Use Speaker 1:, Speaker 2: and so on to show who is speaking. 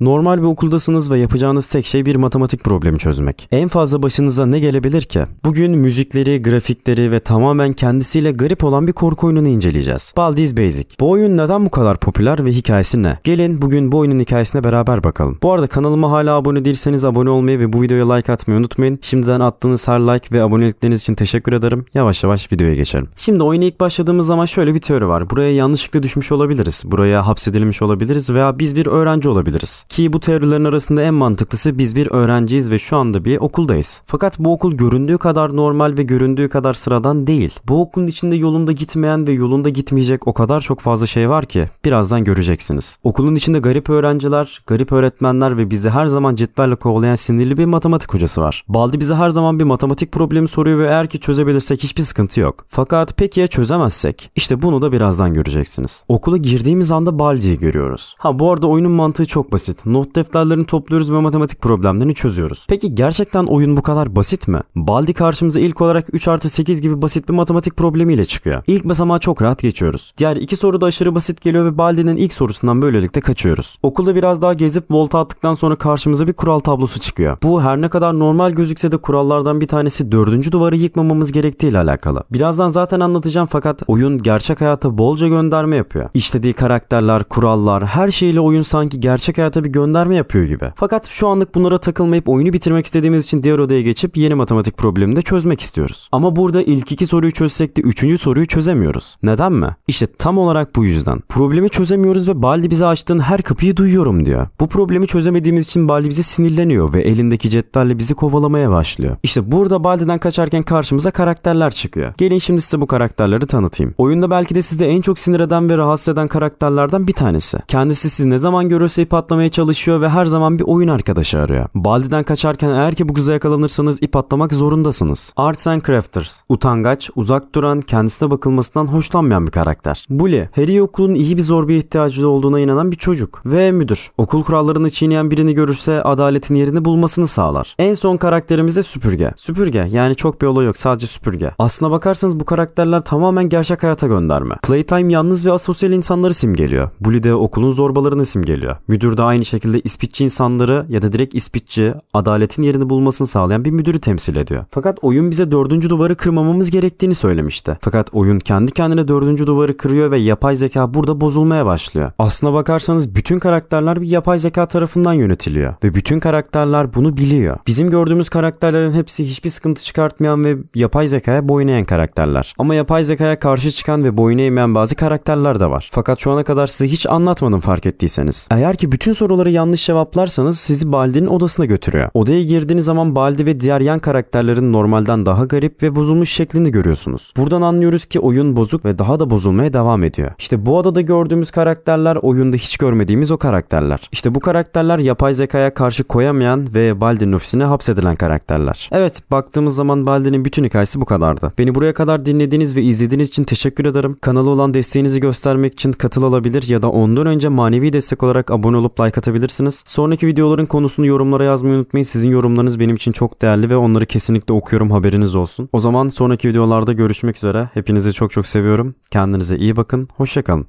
Speaker 1: Normal bir okuldasınız ve yapacağınız tek şey bir matematik problemi çözmek. En fazla başınıza ne gelebilir ki? Bugün müzikleri, grafikleri ve tamamen kendisiyle garip olan bir korku oyununu inceleyeceğiz. Baldi's Basic. Bu oyun neden bu kadar popüler ve hikayesi ne? Gelin bugün bu oyunun hikayesine beraber bakalım. Bu arada kanalıma hala abone değilseniz abone olmayı ve bu videoya like atmayı unutmayın. Şimdiden attığınız her like ve abonelikleriniz için teşekkür ederim. Yavaş yavaş videoya geçelim. Şimdi oyuna ilk başladığımız zaman şöyle bir teori var. Buraya yanlışlıkla düşmüş olabiliriz. Buraya hapsedilmiş olabiliriz veya biz bir öğrenci olabiliriz. Ki bu teorilerin arasında en mantıklısı biz bir öğrenciyiz ve şu anda bir okuldayız. Fakat bu okul göründüğü kadar normal ve göründüğü kadar sıradan değil. Bu okulun içinde yolunda gitmeyen ve yolunda gitmeyecek o kadar çok fazla şey var ki birazdan göreceksiniz. Okulun içinde garip öğrenciler, garip öğretmenler ve bizi her zaman ciltlerle kovalayan sinirli bir matematik hocası var. Baldi bize her zaman bir matematik problemi soruyor ve eğer ki çözebilirsek hiçbir sıkıntı yok. Fakat peki ya çözemezsek? İşte bunu da birazdan göreceksiniz. Okula girdiğimiz anda Baldi'yi görüyoruz. Ha bu arada oyunun mantığı çok basit basit. Not defterlerini topluyoruz ve matematik problemlerini çözüyoruz. Peki gerçekten oyun bu kadar basit mi? Baldi karşımıza ilk olarak 3 artı 8 gibi basit bir matematik problemiyle çıkıyor. İlk basamağı çok rahat geçiyoruz. Diğer iki soru da aşırı basit geliyor ve Baldi'nin ilk sorusundan böylelikle kaçıyoruz. Okulda biraz daha gezip volta attıktan sonra karşımıza bir kural tablosu çıkıyor. Bu her ne kadar normal gözükse de kurallardan bir tanesi dördüncü duvarı yıkmamamız ile alakalı. Birazdan zaten anlatacağım fakat oyun gerçek hayata bolca gönderme yapıyor. İşlediği karakterler, kurallar, her şeyle oyun sanki gerçek hayata bir bir gönderme yapıyor gibi. Fakat şu anlık bunlara takılmayıp oyunu bitirmek istediğimiz için diğer odaya geçip yeni matematik problemini de çözmek istiyoruz. Ama burada ilk iki soruyu çözsek de üçüncü soruyu çözemiyoruz. Neden mi? İşte tam olarak bu yüzden. Problemi çözemiyoruz ve Baldi bize açtığın her kapıyı duyuyorum diyor. Bu problemi çözemediğimiz için Baldi bize sinirleniyor ve elindeki cetvelle bizi kovalamaya başlıyor. İşte burada Baldi'den kaçarken karşımıza karakterler çıkıyor. Gelin şimdi size bu karakterleri tanıtayım. Oyunda belki de sizi en çok sinir eden ve rahatsız eden karakterlerden bir tanesi. Kendisi siz ne zaman görürse patlamaya çalışıyor ve her zaman bir oyun arkadaşı arıyor. Baldi'den kaçarken eğer ki bu kıza yakalanırsanız ip atlamak zorundasınız. Arts and Crafters. Utangaç, uzak duran, kendisine bakılmasından hoşlanmayan bir karakter. Bully. Harry okulun iyi bir zorbaya ihtiyacı olduğuna inanan bir çocuk. Ve müdür. Okul kurallarını çiğneyen birini görürse adaletin yerini bulmasını sağlar. En son karakterimiz de süpürge. Süpürge. Yani çok bir olay yok. Sadece süpürge. Aslına bakarsanız bu karakterler tamamen gerçek hayata gönderme. Playtime yalnız ve asosyal insanları simgeliyor. Bully de okulun zorbalarını simgeliyor. Müdür de aynı şekilde ispitçi insanları ya da direkt ispitçi adaletin yerini bulmasını sağlayan bir müdürü temsil ediyor. Fakat oyun bize dördüncü duvarı kırmamamız gerektiğini söylemişti. Fakat oyun kendi kendine dördüncü duvarı kırıyor ve yapay zeka burada bozulmaya başlıyor. Aslına bakarsanız bütün karakterler bir yapay zeka tarafından yönetiliyor ve bütün karakterler bunu biliyor. Bizim gördüğümüz karakterlerin hepsi hiçbir sıkıntı çıkartmayan ve yapay zekaya boyun eğen karakterler. Ama yapay zekaya karşı çıkan ve boyun eğmeyen bazı karakterler de var. Fakat şu ana kadar size hiç anlatmadım fark ettiyseniz. Eğer ki bütün soru soruları yanlış cevaplarsanız sizi Baldi'nin odasına götürüyor. Odaya girdiğiniz zaman Baldi ve diğer yan karakterlerin normalden daha garip ve bozulmuş şeklini görüyorsunuz. Buradan anlıyoruz ki oyun bozuk ve daha da bozulmaya devam ediyor. İşte bu adada gördüğümüz karakterler oyunda hiç görmediğimiz o karakterler. İşte bu karakterler yapay zekaya karşı koyamayan ve Baldi'nin ofisine hapsedilen karakterler. Evet baktığımız zaman Baldi'nin bütün hikayesi bu kadardı. Beni buraya kadar dinlediğiniz ve izlediğiniz için teşekkür ederim. Kanala olan desteğinizi göstermek için katıl alabilir ya da ondan önce manevi destek olarak abone olup like like Sonraki videoların konusunu yorumlara yazmayı unutmayın. Sizin yorumlarınız benim için çok değerli ve onları kesinlikle okuyorum haberiniz olsun. O zaman sonraki videolarda görüşmek üzere. Hepinizi çok çok seviyorum. Kendinize iyi bakın. Hoşçakalın.